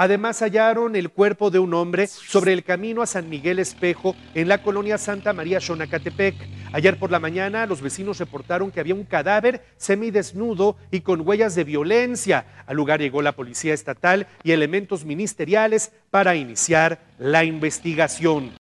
Además hallaron el cuerpo de un hombre sobre el camino a San Miguel Espejo en la colonia Santa María Xonacatepec. Ayer por la mañana los vecinos reportaron que había un cadáver semidesnudo y con huellas de violencia. Al lugar llegó la policía estatal y elementos ministeriales para iniciar la investigación.